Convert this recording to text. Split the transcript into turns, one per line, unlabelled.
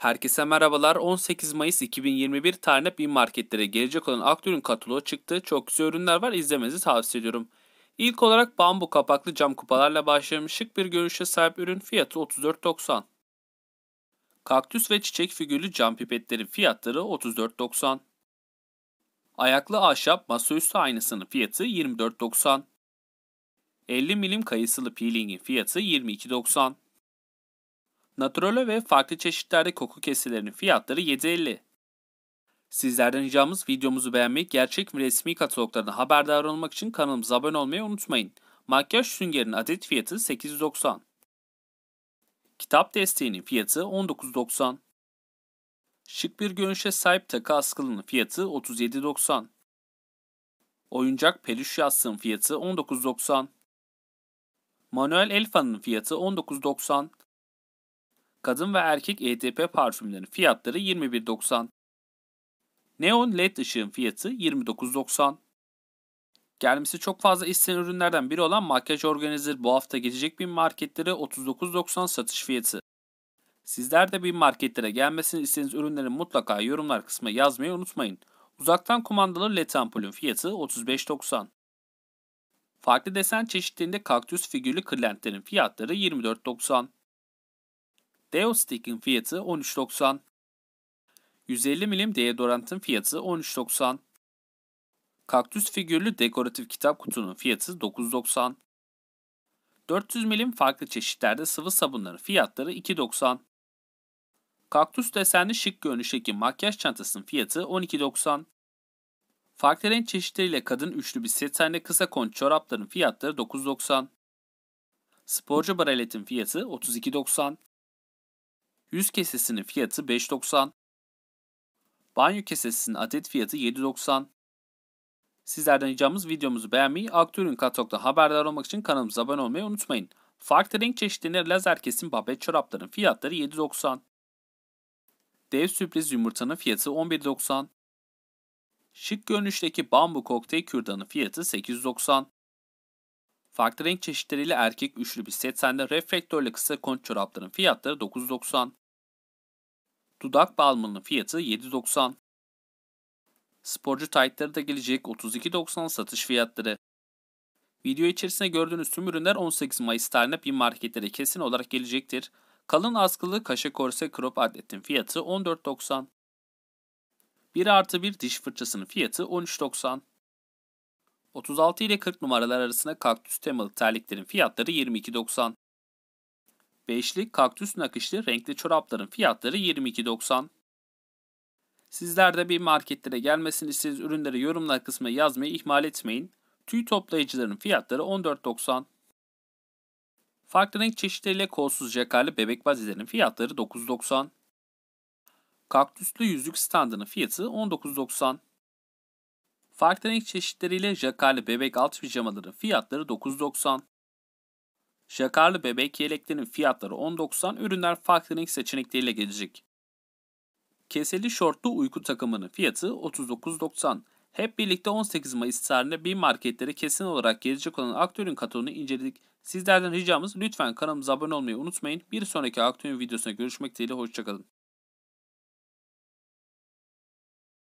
Herkese merhabalar. 18 Mayıs 2021 tarihinde bin marketlere gelecek olan Aktürk'ün kataloğu çıktı. Çok güzel ürünler var. İzlemenizi tavsiye ediyorum. İlk olarak bambu kapaklı cam kupalarla başlayan şık bir görünüşe sahip ürün fiyatı 34.90. Kaktüs ve çiçek figürlü cam pipetlerin fiyatları 34.90. Ayaklı ahşap masaüstü aynısının fiyatı 24.90. 50 milim kayısılı peelingin fiyatı 22.90. Naturale ve farklı çeşitlerde koku kesilerinin fiyatları 7.50. Sizlerden ricamız videomuzu beğenmek, gerçek ve resmi kataloglardan haberdar olmak için kanalımıza abone olmayı unutmayın. Makyaj süngerinin adet fiyatı 8.90. Kitap desteğinin fiyatı 19.90. Şık bir görünüşe sahip takı askılının fiyatı 37.90. Oyuncak peluş yastığın fiyatı 19.90. Manuel elfanın fiyatı 19.90. Kadın ve erkek EDP parfümlerin fiyatları 21.90. Neon LED ışığın fiyatı 29.90. Gelmesi çok fazla istenen ürünlerden biri olan makyaj organizer bu hafta gelecek bir marketlere 39.90 satış fiyatı. Sizler de bir marketlere gelmesini istediğiniz ürünlerin mutlaka yorumlar kısmına yazmayı unutmayın. Uzaktan kumandalı led ampulün fiyatı 35.90. Farklı desen çeşitlerinde kaktüs figürlü kırlentlerin fiyatları 24.90. Deostik'in fiyatı 13.90. 150 mm deodorantın fiyatı 13.90. Kaktüs figürlü dekoratif kitap kutunun fiyatı 9.90. 400 milim farklı çeşitlerde sıvı sabunların fiyatları 2.90. Kaktüs desenli şık görünüşteki makyaj çantasının fiyatı 12.90. Farklı renk çeşitleriyle kadın üçlü bir set halinde kısa kon çorapların fiyatları 9.90. Sporcu bareletin fiyatı 32.90. Yüz kesesinin fiyatı 5.90. Banyo kesesinin adet fiyatı 7.90. Sizlerden ricamız videomuzu beğenmeyi, aktörün katalogda haberdar olmak için kanalımıza abone olmayı unutmayın. Farklı renk çeşitlerine lazer kesim babet çorapların fiyatları 7.90. Dev sürpriz yumurtanın fiyatı 11.90. Şık görünüşteki bambu kokteyl kürdanın fiyatı 8.90. Farklı renk çeşitleriyle erkek üçlü bir set sende reflektörle kısa kont çorapların fiyatları 9.90. Dudak balmının fiyatı 7.90. Sporcu taytları da gelecek 32.90 satış fiyatları. Video içerisinde gördüğünüz tüm ürünler 18 Mayıs tarihinde bir marketlere kesin olarak gelecektir. Kalın askılı kaşe korse crop atletin fiyatı 14.90. 1 artı 1 diş fırçasının fiyatı 13.90. 36 ile 40 numaralar arasında kaktüs temalı terliklerin fiyatları 22.90. Beşli kaktüs nakışlı renkli çorapların fiyatları 22.90. Sizler de bir marketlere gelmesini istediğiniz ürünleri yorumlar kısmına yazmayı ihmal etmeyin. Tüy toplayıcıların fiyatları 14.90. Farklı renk çeşitleriyle kolsuz jakarlı bebek vazilerin fiyatları 9.90. Kaktüslü yüzük standının fiyatı 19.90. Farklı renk çeşitleriyle jakarlı bebek alt pijamaların fiyatları 9.90. Şakarlı bebek yeleklerinin fiyatları 10.90 ürünler farklı renk seçenekleriyle gelecek. Keseli şortlu uyku takımının fiyatı 39.90. Hep birlikte 18 Mayıs tarihinde bir marketlere kesin olarak gelecek olan aktörün kataloğunu inceledik. Sizlerden ricamız lütfen kanalımıza abone olmayı unutmayın. Bir sonraki aktörün videosuna görüşmek dileğiyle hoşçakalın.